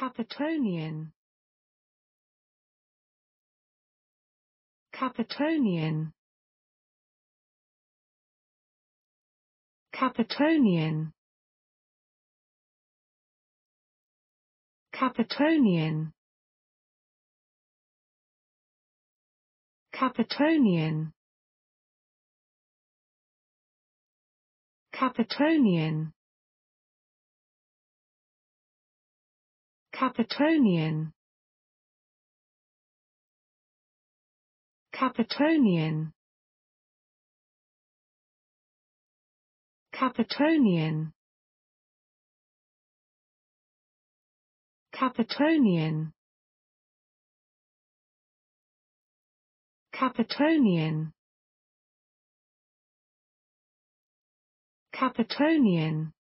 Capitonian Capitonian Capitonian Capitonian Capitonian Capitonian Capitonian Capitonian Capitonian Capitonian Capitonian Capitonian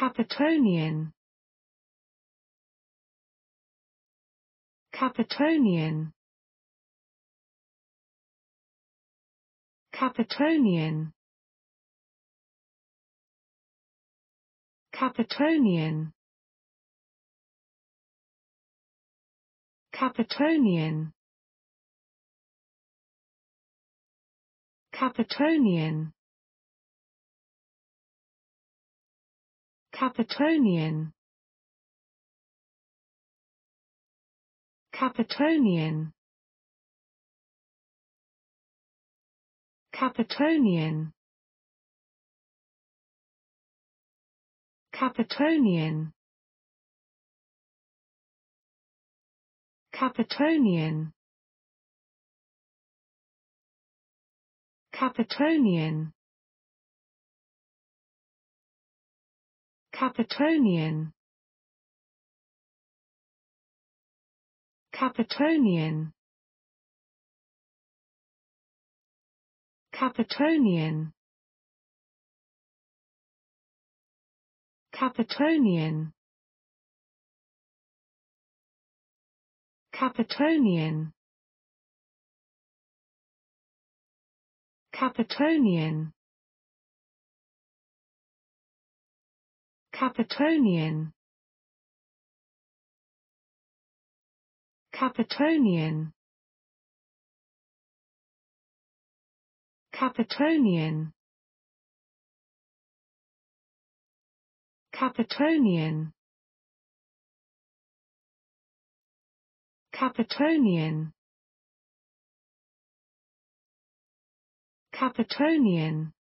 Capitonian Capitonian Capitonian Capitonian Capitonian Capitonian Capitonian Capitonian Capitonian Capitonian Capitonian Capitonian Capitonian Capitonian Capitonian Capitonian Capitonian Capitonian Capitonian Capitonian Capitonian Capitonian Capitonian Capitonian